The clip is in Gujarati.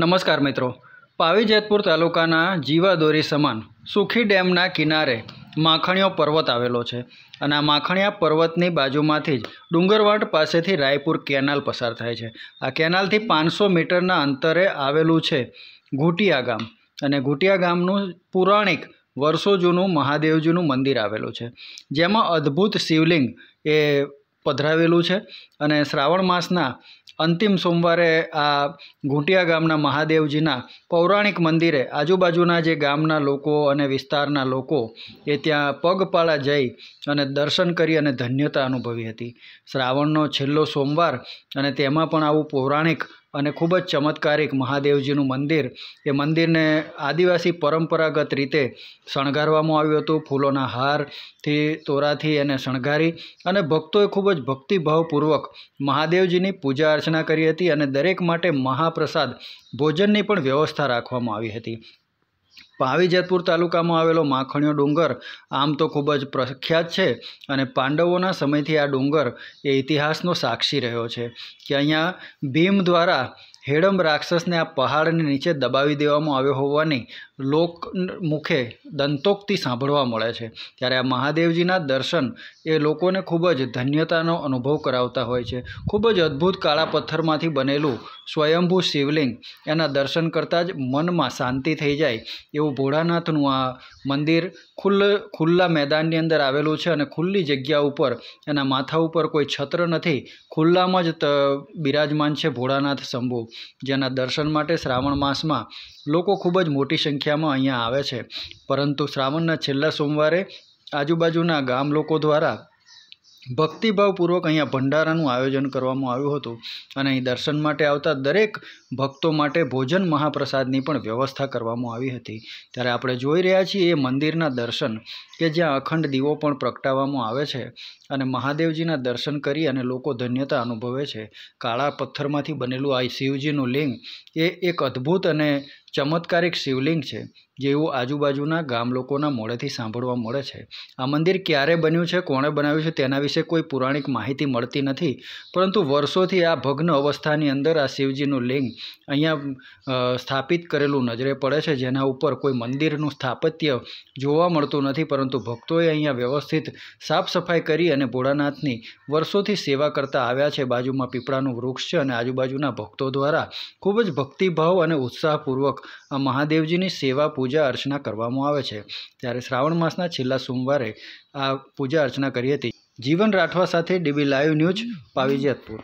નમસ્કાર મિત્રો પાવી જેતપુર તાલુકાના જીવાદોરી સમાન સુખી ડેમના કિનારે માખણીયો પર્વત આવેલો છે અને આ માખણીયા પર્વતની બાજુમાંથી જ ડુંગરવાડ પાસેથી રાયપુર કેનાલ પસાર થાય છે આ કેનાલથી પાંચસો મીટરના અંતરે આવેલું છે ઘૂટિયા ગામ અને ઘૂટિયા ગામનું પુરાણિક વર્ષો જૂનું મહાદેવજીનું મંદિર આવેલું છે જેમાં અદ્ભુત શિવલિંગ એ પધરાવેલું છે અને શ્રાવણ માસના અંતિમ સોમવારે આ ઘૂંટિયા ગામના મહાદેવજીના પૌરાણિક મંદિરે આજુબાજુના જે ગામના લોકો અને વિસ્તારના લોકો એ ત્યાં પગપાળા જઈ અને દર્શન કરી અને ધન્યતા અનુભવી હતી શ્રાવણનો છેલ્લો સોમવાર અને તેમાં પણ આવું પૌરાણિક અને ખૂબ જ ચમત્કારિક મહાદેવજીનું મંદિર એ મંદિરને આદિવાસી પરંપરાગત રીતે શણગારવામાં આવ્યું હતું ફૂલોના હારથી તોરાથી એને શણગારી અને ભક્તોએ ખૂબ જ ભક્તિભાવપૂર્વક મહાદેવજીની પૂજા અર્ચના કરી હતી અને દરેક માટે મહાપ્રસાદ ભોજનની પણ વ્યવસ્થા રાખવામાં આવી હતી પાવીજેતપુર તાલુકામાં આવેલો માખણીયો ડુંગર આમ તો ખૂબ જ પ્રખ્યાત છે અને પાંડવોના સમયથી આ ડુંગર એ ઇતિહાસનો સાક્ષી રહ્યો છે કે અહીંયા ભીમ દ્વારા હેડમ રાક્ષસને આ પહાડને નીચે દબાવી દેવામાં આવ્યો હોવાની લોક મુખે દંતોક્તિ સાંભળવા મળે છે ત્યારે આ મહાદેવજીના દર્શન એ લોકોને ખૂબ જ ધન્યતાનો અનુભવ કરાવતા હોય છે ખૂબ જ અદ્ભુત કાળા પથ્થરમાંથી બનેલું સ્વયંભૂ શિવલિંગ એના દર્શન કરતાં જ મનમાં શાંતિ થઈ જાય એવું ભોળાનાથનું આ મંદિર ખુલ્લ ખુલ્લા મેદાનની અંદર આવેલું છે અને ખુલ્લી જગ્યા ઉપર એના માથા ઉપર કોઈ છત્ર નથી ખુલ્લામાં જ બિરાજમાન છે ભોળાનાથ શંભુ જેના દર્શન માટે શ્રાવણ માસમાં લોકો ખૂબ જ મોટી સંખ્યામાં અહીંયા આવે છે પરંતુ શ્રાવણના છેલ્લા સોમવારે આજુબાજુના ગામ લોકો દ્વારા ભક્તિભાવપૂર્વક અહીંયા ભંડારાનું આયોજન કરવામાં આવ્યું હતું અને અહીં દર્શન માટે આવતા દરેક ભક્તો માટે ભોજન મહાપ્રસાદની પણ વ્યવસ્થા કરવામાં આવી હતી ત્યારે આપણે જોઈ રહ્યા છીએ એ મંદિરના દર્શન કે જ્યાં અખંડ દીવો પણ પ્રગટાવવામાં આવે છે અને મહાદેવજીના દર્શન કરી અને લોકો ધન્યતા અનુભવે છે કાળા પથ્થરમાંથી બનેલું આ શિવજીનું લિંગ એ એક અદ્ભુત અને ચમત્કારિક શિવલિંગ છે જેવું આજુબાજુના ગામ લોકોના મોડેથી સાંભળવા મળે છે આ મંદિર ક્યારે બન્યું છે કોણે બનાવ્યું છે તેના વિશે કોઈ પુરાણિક માહિતી મળતી નથી પરંતુ વર્ષોથી આ ભગ્ન અવસ્થાની અંદર આ શિવજીનું લિંગ અહીંયા સ્થાપિત કરેલું નજરે પડે છે જેના ઉપર કોઈ મંદિરનું સ્થાપત્ય જોવા મળતું નથી પરંતુ ભક્તોએ અહીંયા વ્યવસ્થિત સાફ સફાઈ કરી અને ભોળાનાથની વર્ષોથી સેવા કરતા આવ્યા છે બાજુમાં પીપળાનું વૃક્ષ છે અને આજુબાજુના ભક્તો દ્વારા ખૂબ જ ભક્તિભાવ અને ઉત્સાહપૂર્વક આ મહાદેવજીની સેવા પૂજા અર્ચના કરવામાં આવે છે ત્યારે શ્રાવણ માસના છેલ્લા સોમવારે આ પૂજા અર્ચના કરી હતી જીવન રાઠવા સાથે DB live news Pavi Pavi Jetpur